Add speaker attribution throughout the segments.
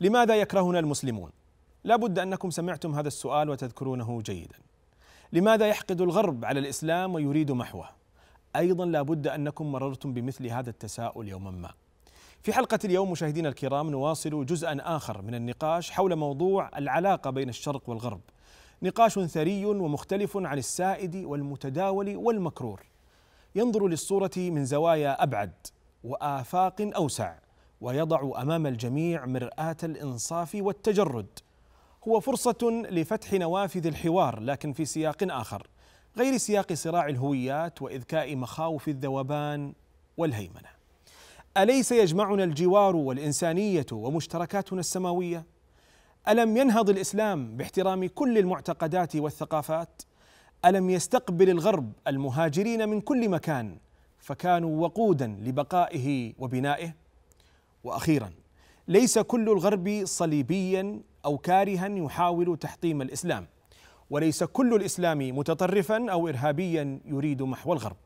Speaker 1: لماذا يكرهنا المسلمون؟ لابد انكم سمعتم هذا السؤال وتذكرونه جيدا. لماذا يحقد الغرب على الاسلام ويريد محوه؟ ايضا لابد انكم مررتم بمثل هذا التساؤل يوما ما. في حلقه اليوم مشاهدينا الكرام نواصل جزءا اخر من النقاش حول موضوع العلاقه بين الشرق والغرب. نقاش ثري ومختلف عن السائد والمتداول والمكرور. ينظر للصوره من زوايا ابعد وافاق اوسع. ويضع امام الجميع مراه الانصاف والتجرد هو فرصه لفتح نوافذ الحوار لكن في سياق اخر غير سياق صراع الهويات واذكاء مخاوف الذوبان والهيمنه اليس يجمعنا الجوار والانسانيه ومشتركاتنا السماويه الم ينهض الاسلام باحترام كل المعتقدات والثقافات الم يستقبل الغرب المهاجرين من كل مكان فكانوا وقودا لبقائه وبنائه واخيرا ليس كل الغرب صليبيا او كارها يحاول تحطيم الاسلام وليس كل الاسلام متطرفا او ارهابيا يريد محو الغرب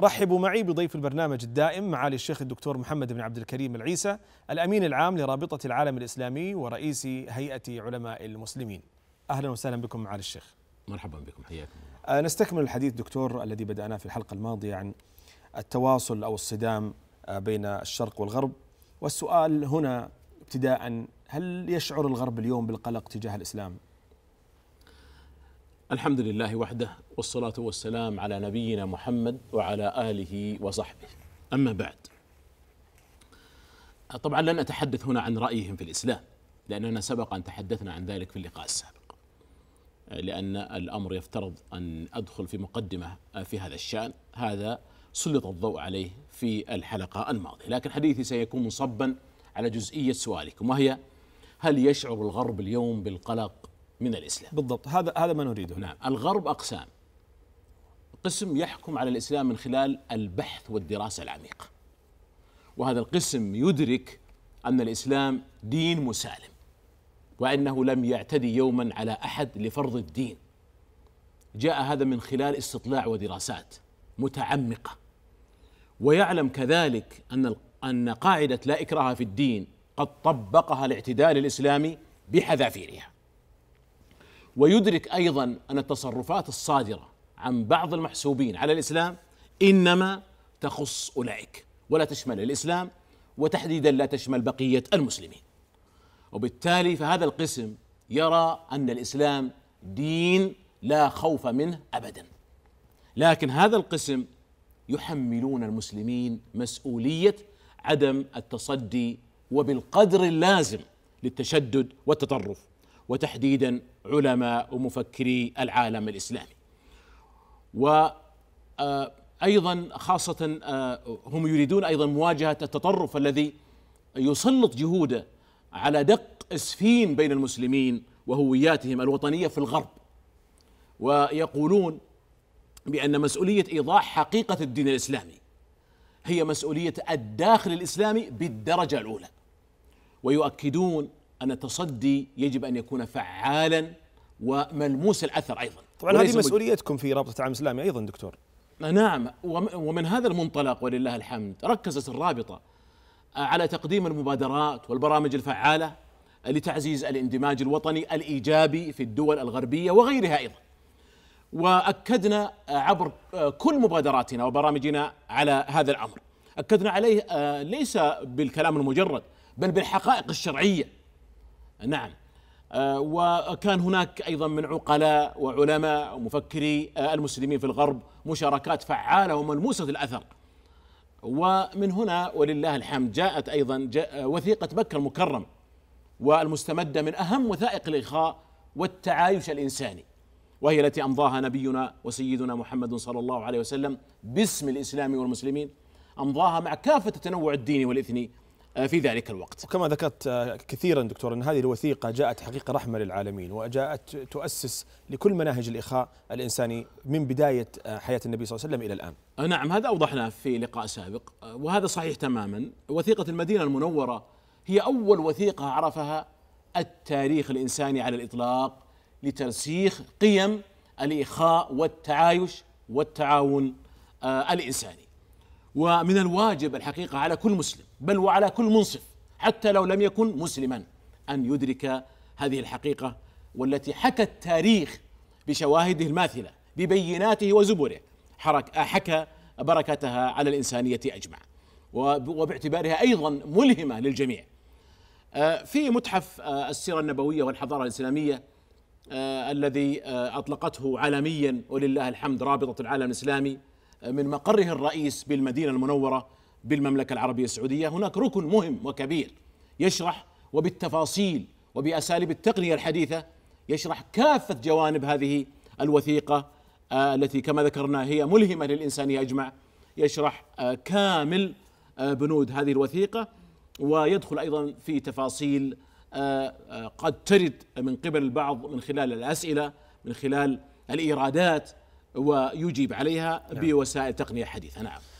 Speaker 1: رحبوا معي بضيف البرنامج الدائم معالي الشيخ الدكتور محمد بن عبد الكريم العيسى الامين العام لرابطه العالم الاسلامي ورئيس هيئه علماء المسلمين اهلا وسهلا بكم معالي الشيخ مرحبا بكم حياكم آه، نستكمل الحديث دكتور الذي بدأناه في الحلقة الماضية عن التواصل أو الصدام آه، بين الشرق والغرب والسؤال هنا ابتداء هل يشعر الغرب اليوم بالقلق تجاه الاسلام؟
Speaker 2: الحمد لله وحده والصلاه والسلام على نبينا محمد وعلى اله وصحبه. اما بعد طبعا لن اتحدث هنا عن رايهم في الاسلام لاننا سبق ان تحدثنا عن ذلك في اللقاء السابق. لان الامر يفترض ان ادخل في مقدمه في هذا الشان هذا سلط الضوء عليه في الحلقة الماضية لكن حديثي سيكون مصبا على جزئية سؤالكم وهي هل يشعر الغرب اليوم بالقلق من الإسلام بالضبط هذا هذا ما نريده نعم الغرب أقسام قسم يحكم على الإسلام من خلال البحث والدراسة العميقة وهذا القسم يدرك أن الإسلام دين مسالم وأنه لم يعتدي يوما على أحد لفرض الدين جاء هذا من خلال استطلاع ودراسات متعمقه ويعلم كذلك أن أن قاعدة لا إكراه في الدين قد طبقها الاعتدال الإسلامي بحذافيرها ويدرك أيضا أن التصرفات الصادرة عن بعض المحسوبين على الإسلام إنما تخص أولئك ولا تشمل الإسلام وتحديدا لا تشمل بقية المسلمين وبالتالي فهذا القسم يرى أن الإسلام دين لا خوف منه أبدا لكن هذا القسم يحملون المسلمين مسؤوليه عدم التصدي وبالقدر اللازم للتشدد والتطرف وتحديدا علماء ومفكري العالم الاسلامي. وايضا آه، خاصه آه، هم يريدون ايضا مواجهه التطرف الذي يسلط جهوده على دق اسفين بين المسلمين وهوياتهم الوطنيه في الغرب ويقولون بأن مسؤولية إيضاح حقيقة الدين الإسلامي هي مسؤولية الداخل الإسلامي بالدرجة الأولى ويؤكدون أن التصدي يجب أن يكون فعالا وملموس الأثر أيضا طبعا هذه مسؤوليتكم في رابطة العالم الإسلامي أيضا دكتور نعم ومن هذا المنطلق ولله الحمد ركزت الرابطة آه، على تقديم المبادرات والبرامج الفعالة لتعزيز الاندماج الوطني الإيجابي في الدول الغربية وغيرها أيضا واكدنا عبر كل مبادراتنا وبرامجنا على هذا الامر اكدنا عليه آه، ليس بالكلام المجرد بل بالحقائق الشرعيه نعم آه، وكان هناك ايضا من عقلاء وعلماء ومفكري آه، المسلمين في الغرب مشاركات فعاله وملموسه الاثر ومن هنا ولله الحمد جاءت ايضا جاء وثيقه مكه المكرمه والمستمده من اهم وثائق الاخاء والتعايش الانساني وهي التي امضاها نبينا وسيدنا محمد صلى الله عليه وسلم باسم الاسلام والمسلمين امضاها مع كافه التنوع الديني والاثني آه، في ذلك الوقت.
Speaker 1: وكما ذكرت آه، كثيرا دكتور ان هذه الوثيقه جاءت حقيقه رحمه للعالمين وجاءت تؤسس لكل مناهج الاخاء الانساني من بدايه آه، حياه النبي صلى الله عليه وسلم الى الان.
Speaker 2: نعم هذا اوضحناه في لقاء سابق وهذا صحيح تماما، وثيقه المدينه المنوره هي اول وثيقه عرفها التاريخ الانساني على الاطلاق لترسيخ قيم الإخاء والتعايش والتعاون آه، الإنساني ومن الواجب الحقيقة على كل مسلم بل وعلى كل منصف حتى لو لم يكن مسلما أن يدرك هذه الحقيقة والتي حكى التاريخ بشواهده الماثلة ببيناته وزبره حرك حكى بركتها على الإنسانية أجمع وباعتبارها أيضا ملهمة للجميع آه، في متحف آه، السيرة النبوية والحضارة الإسلامية آه، الذي آه، أطلقته عالميا ولله الحمد رابطة العالم الإسلامي آه، من مقره الرئيس بالمدينة المنورة بالمملكة العربية السعودية هناك ركن مهم وكبير يشرح وبالتفاصيل وبأساليب التقنية الحديثة يشرح كافة جوانب هذه الوثيقة التي كما ذكرنا هي ملهمة للإنسانية أجمع يشرح كامل بنود هذه الوثيقة ويدخل أيضا في تفاصيل آه، آه، قد ترد من قبل البعض من خلال الأسئلة من خلال
Speaker 1: الإيرادات ويجيب عليها نعم. بوسائل تقنية حديثة نعم